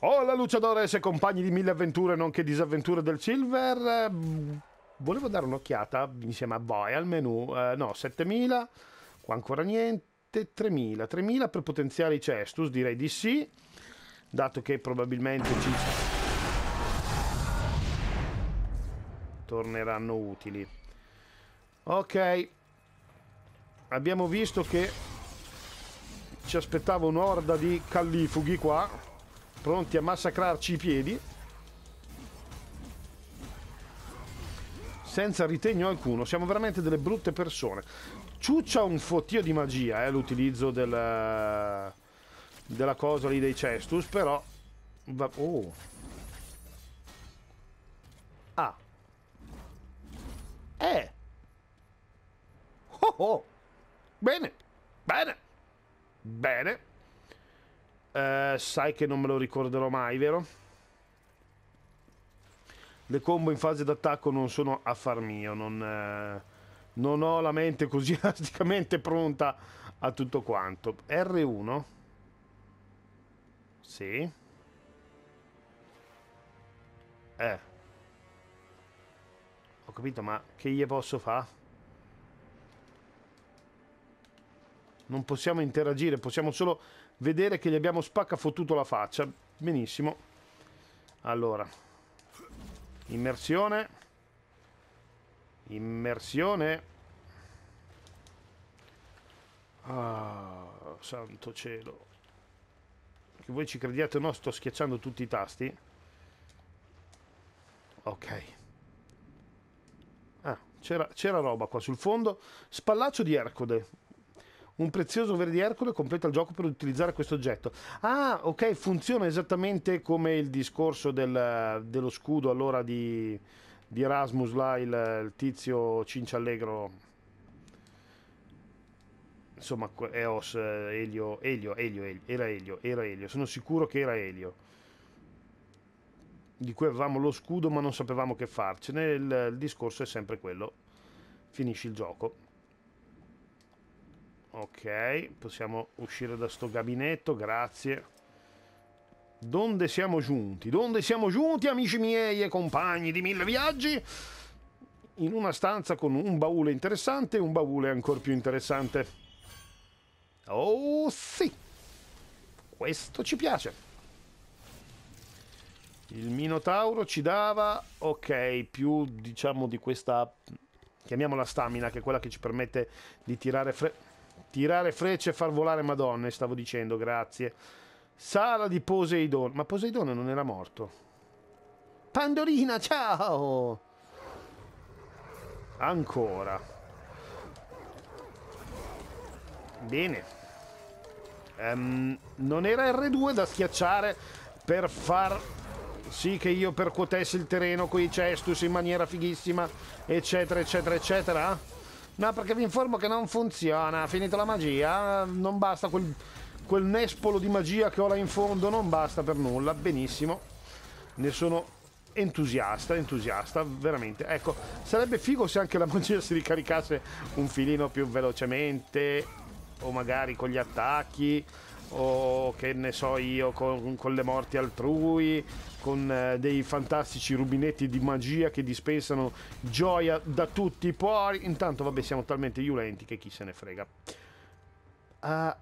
Hola oh, Luciadores e compagni di mille avventure nonché disavventure del Silver. Mm, volevo dare un'occhiata insieme a voi al menu. Eh, no, 7000, qua ancora niente, 3000. 3000 per potenziare i Cestus, direi di sì, dato che probabilmente ci torneranno utili. Ok, abbiamo visto che ci aspettava un'orda di callifughi qua pronti a massacrarci i piedi senza ritegno alcuno siamo veramente delle brutte persone ciuccia un fottio di magia eh, l'utilizzo della, della cosa lì dei cestus però va, oh ah eh oh oh bene bene bene eh, sai che non me lo ricorderò mai, vero? Le combo in fase d'attacco non sono affar mio, non, eh, non ho la mente così elasticamente pronta a tutto quanto. R1? Sì. Eh. Ho capito, ma che gli posso fare? Non possiamo interagire, possiamo solo vedere che gli abbiamo spaccafottuto la faccia. Benissimo. Allora, immersione. Immersione. Ah, santo cielo. Che voi ci crediate o no, sto schiacciando tutti i tasti. Ok. Ah, c'era roba qua sul fondo. Spallaccio di Ercode. Un prezioso verde Ercole completa il gioco per utilizzare questo oggetto. Ah, ok, funziona esattamente come il discorso del, dello scudo allora di, di Erasmus, là, il, il tizio Cinciallegro. Insomma, Eos, Elio, Elio, Elio, Elio, era Elio, era Elio. Sono sicuro che era Elio di cui avevamo lo scudo ma non sapevamo che farcene, il, il discorso è sempre quello, finisci il gioco ok possiamo uscire da sto gabinetto grazie Donde siamo giunti? Donde siamo giunti, amici miei e compagni di mille viaggi? In una stanza con un baule interessante e un baule ancora più interessante. Oh sì! Questo ci piace. Il Minotauro ci dava, ok, più diciamo di questa, chiamiamola stamina, che è quella che ci permette di tirare fre... Tirare frecce e far volare madonne, stavo dicendo, grazie. Sala di Poseidone. Ma Poseidone non era morto. Pandorina, ciao! Ancora. Bene. Um, non era R2 da schiacciare per far sì che io percuotessi il terreno con i cestus in maniera fighissima, eccetera, eccetera, eccetera. No, perché vi informo che non funziona. Finita la magia, non basta quel, quel nespolo di magia che ho là in fondo, non basta per nulla. Benissimo. Ne sono entusiasta, entusiasta, veramente. Ecco, sarebbe figo se anche la magia si ricaricasse un filino più velocemente o magari con gli attacchi o che ne so io con, con le morti altrui, con eh, dei fantastici rubinetti di magia che dispensano gioia da tutti i pori. Intanto vabbè siamo talmente violenti che chi se ne frega. Uh,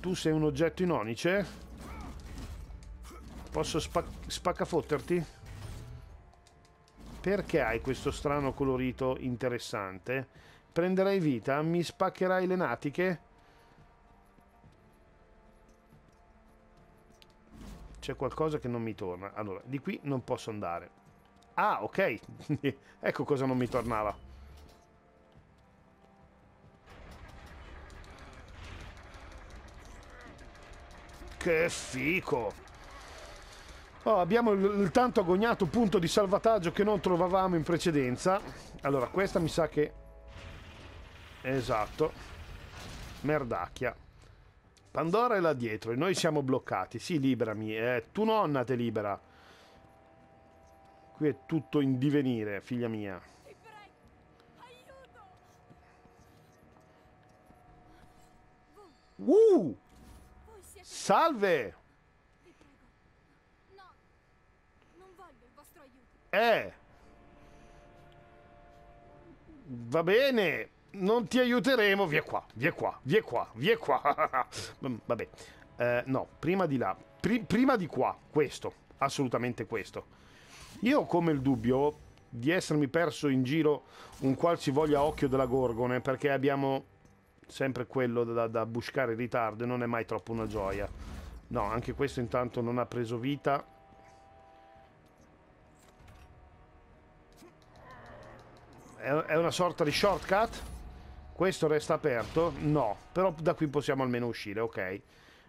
tu sei un oggetto inonice? Posso spac- spaccafotterti? Perché hai questo strano colorito interessante? Prenderai vita? Mi spaccherai le natiche? C'è qualcosa che non mi torna. Allora, di qui non posso andare. Ah, ok. ecco cosa non mi tornava. Che fico! Oh, abbiamo il, il, tanto agognato punto di salvataggio che non trovavamo in precedenza. Allora, questa mi sa che... Esatto. Merdacchia. Pandora è là dietro e noi siamo bloccati. Sì, liberami. Eh, tu nonna te libera. Qui è tutto in divenire, figlia mia. Uh! Salve! Eh! Va bene! non ti aiuteremo, via qua, via qua, via qua, via qua. Mm, vabbè, eh, no, prima di là, Pri prima di qua, questo, assolutamente questo. Io ho come il dubbio di essermi perso in giro un qualsivoglia occhio della Gorgone, perché abbiamo sempre quello da, da buscare in ritardo e non è mai troppo una gioia. No, anche questo intanto non ha preso vita. È una sorta di shortcut? Questo resta aperto? No, però da qui possiamo almeno uscire, ok.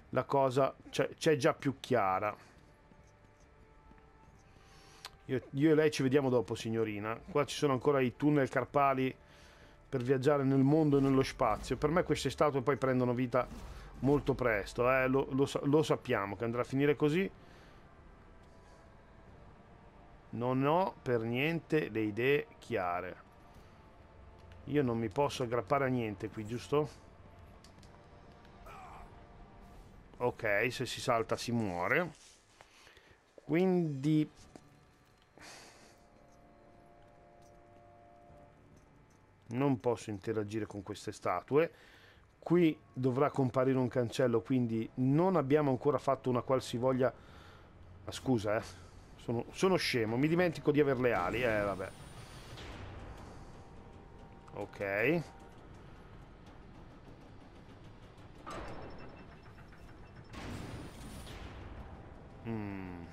La cosa c'è già più chiara. Io, io, e lei ci vediamo dopo, signorina. Qua ci sono ancora i tunnel carpali per viaggiare nel mondo e nello spazio. Per me queste statue poi prendono vita molto presto, eh? lo, lo, lo sappiamo che andrà a finire così. Non ho per niente le idee chiare. Io non mi posso aggrappare a niente qui, giusto? Ok, se si salta si muore. Quindi... Non posso interagire con queste statue. Qui dovrà comparire un cancello, quindi non abbiamo ancora fatto una qualsivoglia... Ah, scusa, eh. Sono, sono scemo, mi dimentico di aver le ali, eh, vabbè ok mm.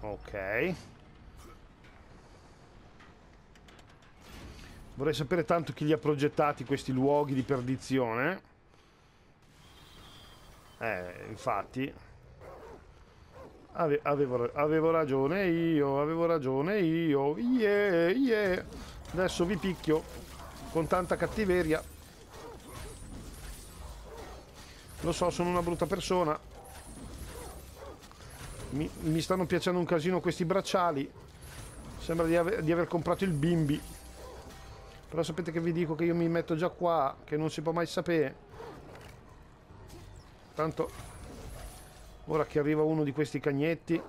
ok vorrei sapere tanto chi li ha progettati questi luoghi di perdizione eh infatti Ave avevo, avevo, ragione io, avevo ragione io. Yeah, yeah. Adesso vi picchio con tanta cattiveria. Lo so, sono una brutta persona. Mi, mi stanno piacendo un casino questi bracciali. Sembra di, ave di aver comprato il bimbi. Però sapete che vi dico che io mi metto già qua, che non si può mai sapere. Tanto ora che arriva uno di questi cagnetti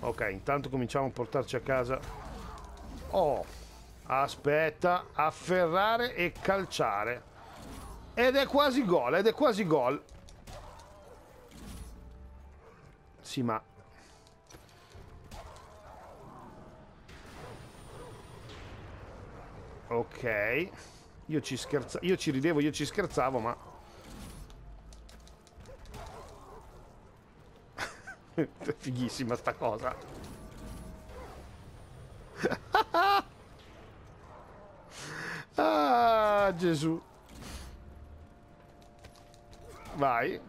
ok intanto cominciamo a portarci a casa oh aspetta afferrare e calciare ed è quasi gol ed è quasi gol sì ma ok io ci scherzavo io ci ridevo io ci scherzavo ma Fighissima sta cosa. ah, Gesù. Vai.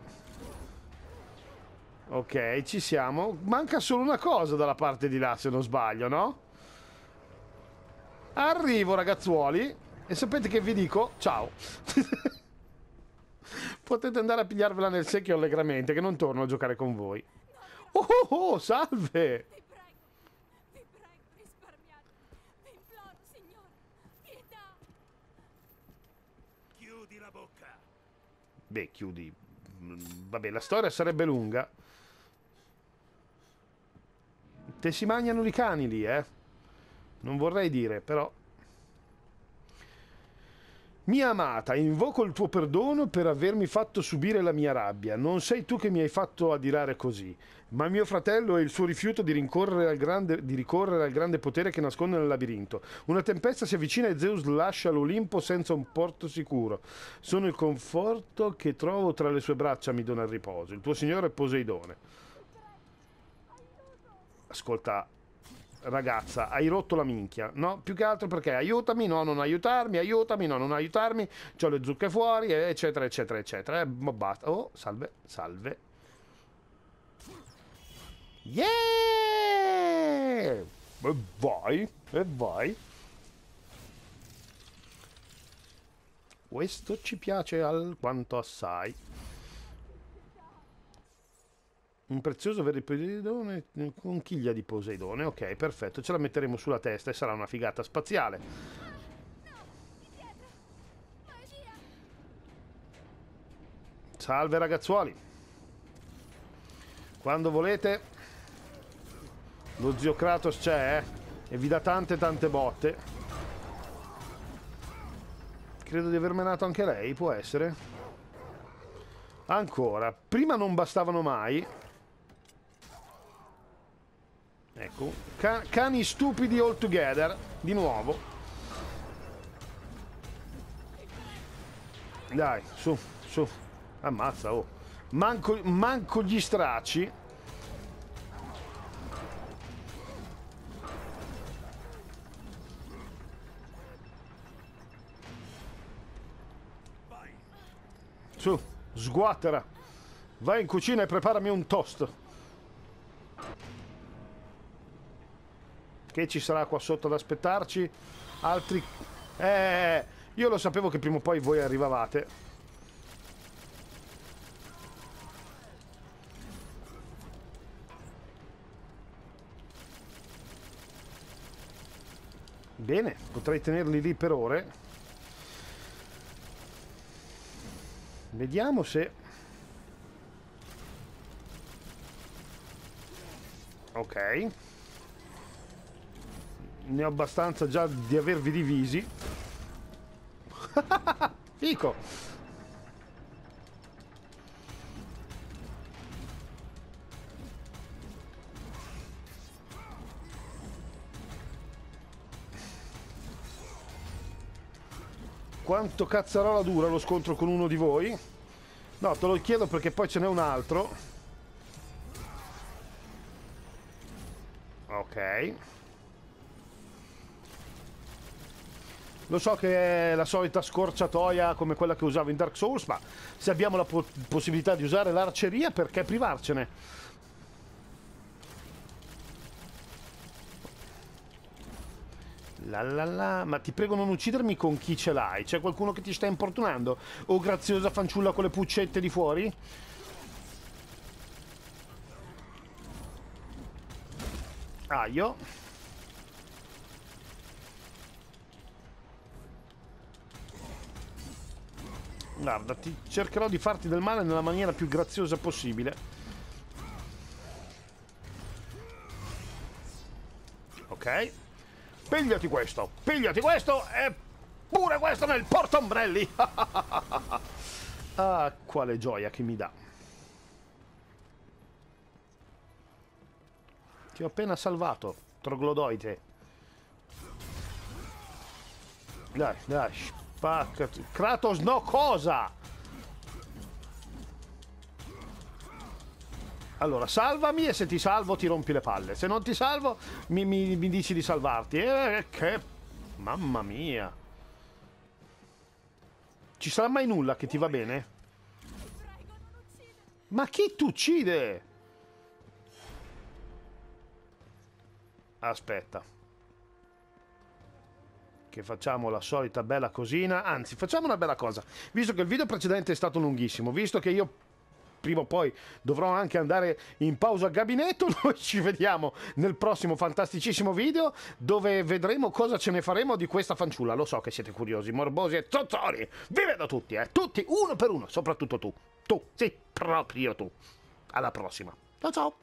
Ok, ci siamo. Manca solo una cosa dalla parte di là, se non sbaglio, no? Arrivo, ragazzuoli. E sapete che vi dico? Ciao. Potete andare a pigliarvela nel secchio allegramente, che non torno a giocare con voi. Oh, oh, oh salve! Vi prego, vi prego, risparmiatemi. Vi imploro, signore, pietà. Chiudi la bocca. Beh, chiudi. Vabbè, la storia sarebbe lunga. Te si mangiano i cani lì, eh? Non vorrei dire, però... Mia amata, invoco il tuo perdono per avermi fatto subire la mia rabbia. Non sei tu che mi hai fatto adirare così, ma mio fratello e il suo rifiuto di, al grande, di ricorrere al grande potere che nasconde nel labirinto. Una tempesta si avvicina e Zeus lascia l'Olimpo senza un porto sicuro. Sono il conforto che trovo tra le sue braccia, mi dona il riposo. Il tuo signore è Poseidone. Ascolta, ragazza, hai rotto la minchia, no? Più che altro perché aiutami, no, non aiutarmi, aiutami, no, non aiutarmi, ho le zucche fuori, eccetera, eccetera, eccetera. Eh, ma boh, basta. Oh, salve, salve. Yeah! E vai, e vai. Questo ci piace alquanto assai un prezioso verde Poseidone, mm, conchiglia di Poseidone, ok, perfetto, ce la metteremo sulla testa e sarà una figata spaziale. Salve ragazzuoli! Quando volete, lo zio Kratos c'è, eh? E vi dà tante tante botte. Credo di aver menato anche lei, può essere? Ancora, prima non bastavano mai, Ecco, Ca cani stupidi all together, di nuovo. Dai, su, su. Ammazza, oh. Manco, manco gli straci. Su, sguattera. Vai in cucina e preparami un toast che ci sarà qua sotto ad aspettarci. Altri... Eh, io lo sapevo che prima o poi voi arrivavate. Bene, potrei tenerli lì per ore. Vediamo se... Ok ne ho abbastanza già di avervi divisi. Fico! Quanto cazzarola dura lo scontro con uno di voi? No, te lo chiedo perché poi ce n'è un altro. Ok. Lo so che è la solita scorciatoia come quella che usavo in Dark Souls, ma se abbiamo la po possibilità di usare l'arceria, perché privarcene? La la la, ma ti prego non uccidermi con chi ce l'hai. C'è qualcuno che ti sta importunando? O oh, graziosa fanciulla con le puccette di fuori? Aio. Ah, Guarda, ti cercherò di farti del male nella maniera più graziosa possibile. Ok. Pigliati questo, pigliati questo e pure questo nel portombrelli. ah, quale gioia che mi dà. Ti ho appena salvato, troglodoite. Dai, dai, Pacca. Kratos no cosa? Allora, salvami e se ti salvo ti rompi le palle. Se non ti salvo mi, mi, mi dici di salvarti. Eh, che... Mamma mia. Ci sarà mai nulla che ti va bene? Ma chi ti uccide? Aspetta che facciamo la solita bella cosina, anzi facciamo una bella cosa, visto che il video precedente è stato lunghissimo, visto che io prima o poi dovrò anche andare in pausa al gabinetto. Noi ci vediamo nel prossimo fantasticissimo video dove vedremo cosa ce ne faremo di questa fanciulla. Lo so che siete curiosi, morbosi e zozzoni. Vi vedo tutti, eh? Tutti, uno per uno, soprattutto tu. Tu, sì, proprio tu. Alla prossima. Ciao ciao.